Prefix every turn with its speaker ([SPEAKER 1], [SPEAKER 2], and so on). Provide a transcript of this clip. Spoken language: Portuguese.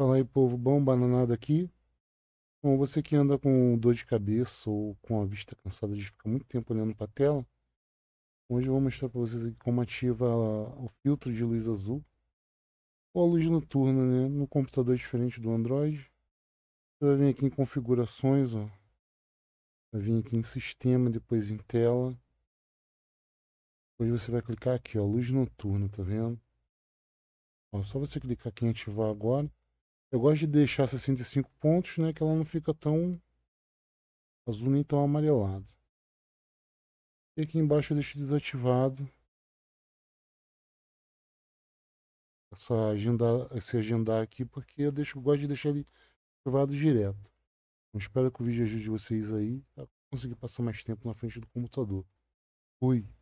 [SPEAKER 1] Fala aí, povo bom, bananado aqui. Bom, você que anda com dor de cabeça ou com a vista cansada de ficar muito tempo olhando para a tela, hoje eu vou mostrar para vocês como ativa o filtro de luz azul ou a luz noturna, né? No computador é diferente do Android. Você vai vir aqui em configurações, ó. Vai vir aqui em sistema, depois em tela. Depois você vai clicar aqui, ó, luz noturna, tá vendo? Ó, só você clicar aqui em ativar agora. Eu gosto de deixar 65 pontos, né? Que ela não fica tão azul nem tão amarelado. E aqui embaixo eu deixo desativado essa agenda, esse agendar aqui, porque eu deixo, gosto de deixar ele ativado direto. Então, espero que o vídeo ajude vocês aí a conseguir passar mais tempo na frente do computador. Fui!